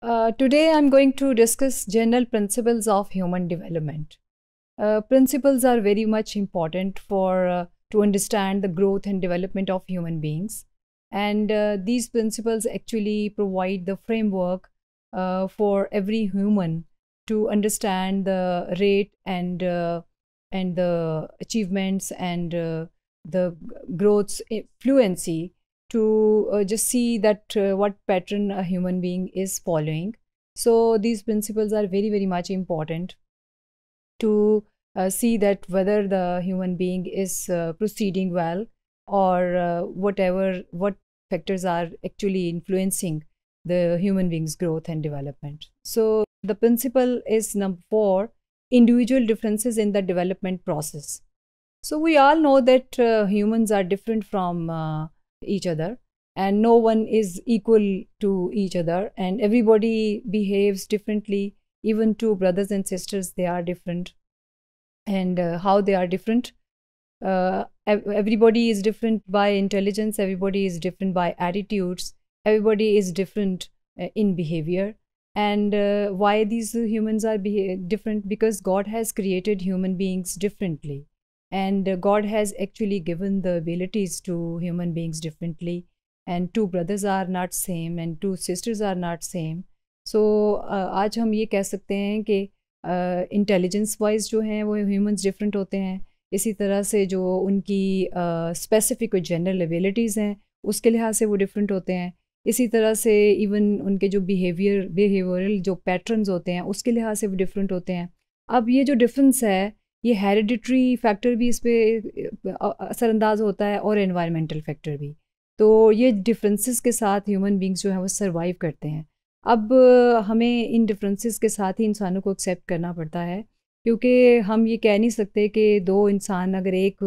Uh, today I'm going to discuss general principles of human development. Uh, principles are very much important for uh, to understand the growth and development of human beings and uh, these principles actually provide the framework uh, for every human to understand the rate and and the achievements and the growth's fluency to uh, just see that uh, what pattern a human being is following. So these principles are very, very much important to uh, see that whether the human being is uh, proceeding well or uh, whatever, what factors are actually influencing the human being's growth and development. So the principle is number four, individual differences in the development process. So we all know that uh, humans are different from each other and no one is equal to each other and everybody behaves differently even two brothers and sisters they are different and uh, how they are different uh, everybody is different by intelligence everybody is different by attitudes everybody is different uh, in behavior and uh, why these humans are different because god has created human beings differently And uh, God has actually given the abilities to human beings differently. And two brothers are not same and two sisters are not same. So so, uh, आज हम ये कह सकते हैं कि intelligence uh, wise जो हैं वो ह्यूमंस डिफरेंट होते हैं इसी तरह से जो उनकी स्पेसिफिक जनरल एबिलिटीज़ हैं उसके लिहाज से वो डिफरेंट होते हैं इसी तरह से इवन उनके जो बिहेवियर बिहेवियरल जो पैटर्न्स होते हैं उसके लिहाज से वो डिफरेंट होते हैं अब ये जो डिफरेंस है ये हेरिडिटरी फैक्टर भी इस पर असरानंदाज होता है और इन्वायरमेंटल फैक्टर भी तो ये डिफरेंसेस के साथ ह्यूमन बींग्स जो हैं वो सर्वाइव करते हैं अब हमें इन डिफरेंसेस के साथ ही इंसानों को एक्सेप्ट करना पड़ता है क्योंकि हम ये कह नहीं सकते कि दो इंसान अगर एक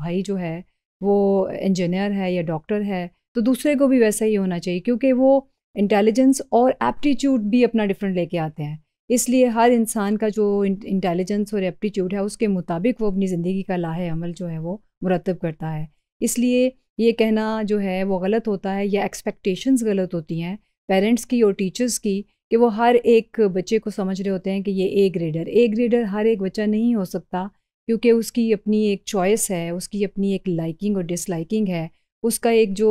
भाई जो है वो इंजीनियर है या डॉक्टर है तो दूसरे को भी वैसा ही होना चाहिए क्योंकि वो इंटेलिजेंस और एप्टीट्यूड भी अपना डिफरेंट लेके आते हैं इसलिए हर इंसान का जो इंटेलिजेंस और एप्टीट्यूड है उसके मुताबिक वो अपनी ज़िंदगी का लाहे अमल जो है वो मुरतब करता है इसलिए ये कहना जो है वो गलत होता है या एक्सपेक्टेशंस गलत होती हैं पेरेंट्स की और टीचर्स की कि वो हर एक बच्चे को समझ रहे होते हैं कि ये ए ग्रेडर ए ग्रेडर हर एक बच्चा नहीं हो सकता क्योंकि उसकी अपनी एक चॉइस है उसकी अपनी एक लाइकिंग और डिसलाइकिंग है उसका एक जो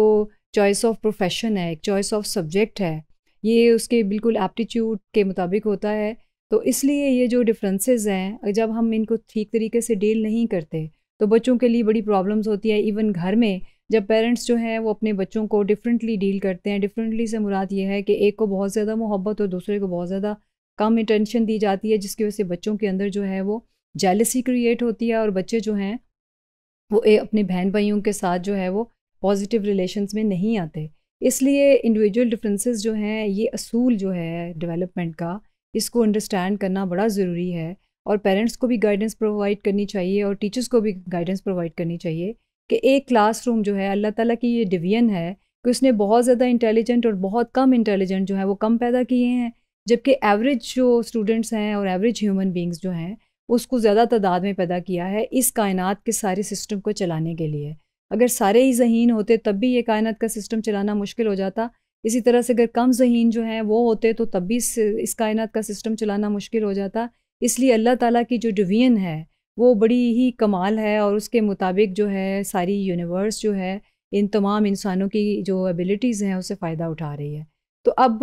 चॉइस ऑफ प्रोफेशन है एक चॉइस ऑफ सब्जेक्ट है ये उसके बिल्कुल एप्टीट्यूड के मुताबिक होता है तो इसलिए ये जो डिफरेंसेस हैं जब हम इनको ठीक तरीके से डील नहीं करते तो बच्चों के लिए बड़ी प्रॉब्लम्स होती है इवन घर में जब पेरेंट्स जो हैं वो अपने बच्चों को डिफरेंटली डील करते हैं डिफरेंटली से मुराद ये है कि एक को बहुत ज़्यादा मोहब्बत और दूसरे को बहुत ज़्यादा कम अटेंशन दी जाती है जिसकी वजह से बच्चों के अंदर जो है वो जेलसी क्रिएट होती है और बच्चे जो हैं वो अपने बहन भाइयों के साथ जो है वो पॉजिटिव रिलेशन में नहीं आते इसलिए इंडिविजुअल डिफरेंसेस जो हैं ये असूल जो है डेवलपमेंट का इसको अंडरस्टैंड करना बड़ा ज़रूरी है और पेरेंट्स को भी गाइडेंस प्रोवाइड करनी चाहिए और टीचर्स को भी गाइडेंस प्रोवाइड करनी चाहिए कि एक क्लासरूम जो है अल्लाह ताला की ये डिवीजन है कि उसने बहुत ज़्यादा इंटेलिजेंट और बहुत कम इंटेलिजेंट जो है वो कम पैदा किए हैं जबकि एवरेज जो स्टूडेंट्स हैं और एवरेज ह्यूमन बींग्स जो हैं उसको ज़्यादा तादाद में पैदा किया है इस कायनात के सारे सिस्टम को चलाने के लिए अगर सारे ही जहीन होते तब भी ये कायनत का सिस्टम चलाना मुश्किल हो जाता इसी तरह से अगर कम जहीन जो हैं वो होते तो तब भी इस, इस कायनत का सिस्टम चलाना मुश्किल हो जाता इसलिए अल्लाह ताला की जो डिवीजन है वो बड़ी ही कमाल है और उसके मुताबिक जो है सारी यूनिवर्स जो है इन तमाम इंसानों की जो एबिलिटीज़ हैं उससे फ़ायदा उठा रही है तो अब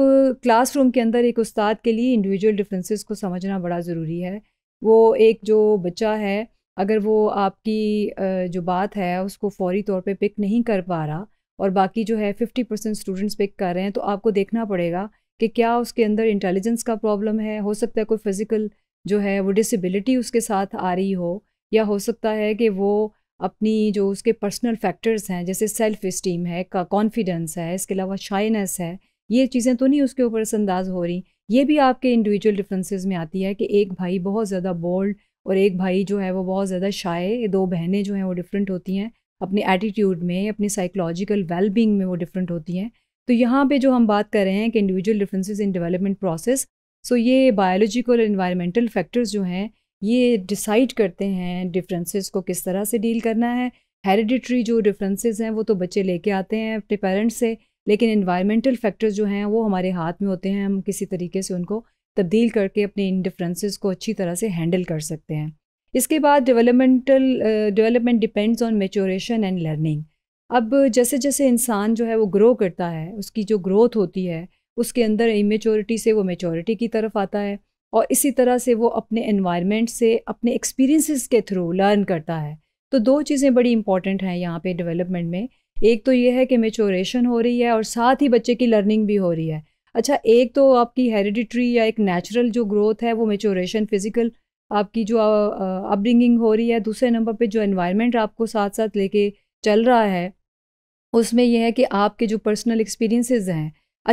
क्लासरूम के अंदर एक उस्ताद के लिए इंडिविजुअल डिफरेंसेस को समझना बड़ा ज़रूरी है वो एक जो बच्चा है अगर वो आपकी जो बात है उसको फौरी तौर पे पिक नहीं कर पा रहा और बाकी जो है फिफ्टी परसेंट स्टूडेंट्स पिक कर रहे हैं तो आपको देखना पड़ेगा कि क्या उसके अंदर इंटेलिजेंस का प्रॉब्लम है हो सकता है कोई फिज़िकल जो है वो डिसेबिलिटी उसके साथ आ रही हो या हो सकता है कि वो अपनी जो उसके पर्सनल फैक्टर्स हैं जैसे सेल्फ़ इस्टीम है कॉन्फिडेंस है इसके अलावा शाइनेस है ये चीज़ें तो नहीं उसके ऊपर असरअंदाज हो रही ये भी आपके इंडिविजुअल डिफरेंसेस में आती है कि एक भाई बहुत ज़्यादा बोल्ड और एक भाई जो है वो बहुत ज़्यादा ये दो बहनें जो हैं वो डिफरेंट होती हैं अपने एटीट्यूड में अपनी साइकोलॉजिकल वेलबींग में वो डिफरेंट होती हैं तो यहाँ पे जो हम बात कर रहे हैं कि individual differences in development process so ये बायोलॉजिकल और इन्वायरमेंटल फैक्टर्स जो हैं ये डिसाइड करते हैं डिफरेंसेस को किस तरह से डील करना है हेरिडिट्री जो डिफरेंसेस हैं वो तो बच्चे लेके आते हैं अपने पेरेंट्स से लेकिन इन्वायरमेंटल फैक्टर्स जो हैं वो हमारे हाथ में होते हैं हम किसी तरीके से उनको तब्दील करके अपने इन डिफरेंसेस को अच्छी तरह से हैंडल कर सकते हैं इसके बाद developmental development depends on maturation and learning अब जैसे जैसे इंसान जो है वो ग्रो करता है उसकी जो ग्रोथ होती है उसके अंदर इमेचोरिटी से वो मेचोरिटी की तरफ आता है और इसी तरह से वो अपने इन्वायरमेंट से अपने एक्सपीरियंसेस के थ्रू लर्न करता है तो दो चीज़ें बड़ी इंपॉर्टेंट हैं यहाँ पे डेवलपमेंट में एक तो ये है कि मेचोरेशन हो रही है और साथ ही बच्चे की लर्निंग भी हो रही है अच्छा एक तो आपकी हेरिडिट्री या एक नेचुरल जो ग्रोथ है वो मेचोरेशन फिजिकल आपकी जो अपब्रिंगिंग हो रही है दूसरे नंबर पे जो एनवायरनमेंट आपको साथ साथ लेके चल रहा है उसमें यह है कि आपके जो पर्सनल एक्सपीरियंसेस हैं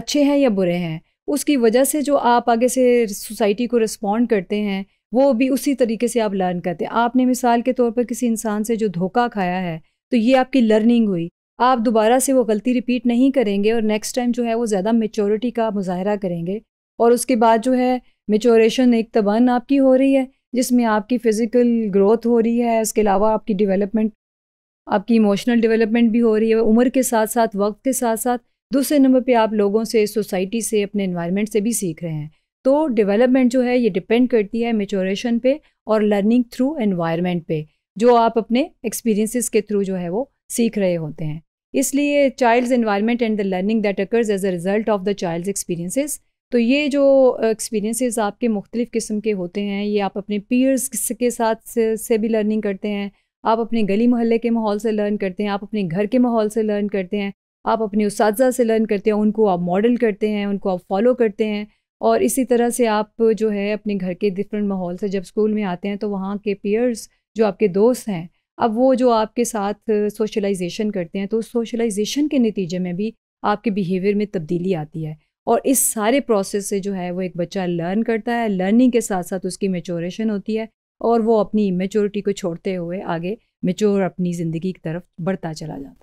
अच्छे हैं या बुरे हैं उसकी वजह से जो आप आगे से सोसाइटी को रिस्पॉन्ड करते हैं वो भी उसी तरीके से आप लर्न करते हैं आपने मिसाल के तौर पर किसी इंसान से जो धोखा खाया है तो ये आपकी लर्निंग हुई आप दोबारा से वो गलती रिपीट नहीं करेंगे और नेक्स्ट टाइम जो है वो ज़्यादा मेचोरिटी का मुजाहरा करेंगे और उसके बाद जो है मेचोरेशन एक तबन आपकी हो रही है जिसमें आपकी फ़िज़िकल ग्रोथ हो रही है इसके अलावा आपकी डेवलपमेंट आपकी इमोशनल डेवलपमेंट भी हो रही है उम्र के साथ साथ वक्त के साथ साथ दूसरे नंबर पे आप लोगों से सोसाइटी से अपने इन्वायरमेंट से भी सीख रहे हैं तो डेवलपमेंट जो है ये डिपेंड करती है मेचोरेशन पे और लर्निंग थ्रू एनवायरनमेंट पे जो आप अपने एक्सपीरियंसिस के थ्रू जो है वो सीख रहे होते हैं इसलिए child's environment and the learning that occurs as a result of the child's experiences तो ये जो एक्सपीरियंसेस आपके मुख्तलिफ़ किस्म के होते हैं ये आप अपने पीयर्स के साथ से, से भी लर्निंग करते हैं आप अपने गली मोहल्ले के माहौल से लर्न करते हैं आप अपने घर के माहौल से लर्न करते हैं आप अपने उस से लर्न करते हैं उनको आप मॉडल करते हैं उनको आप फॉलो करते हैं और इसी तरह से आप जो है अपने घर के डिफरेंट माहौल से जब स्कूल में आते हैं तो वहाँ के पीयर्स जो आपके दोस्त हैं अब वो जो आपके साथ सोशलाइजेशन करते हैं तो सोशलाइजेशन के नतीजे में भी आपके बिहेवियर में तब्दीली आती है और इस सारे प्रोसेस से जो है वो एक बच्चा लर्न करता है लर्निंग के साथ साथ उसकी मेचोरेशन होती है और वो अपनी मेचोरिटी को छोड़ते हुए आगे मेचोर अपनी ज़िंदगी की तरफ बढ़ता चला जाता है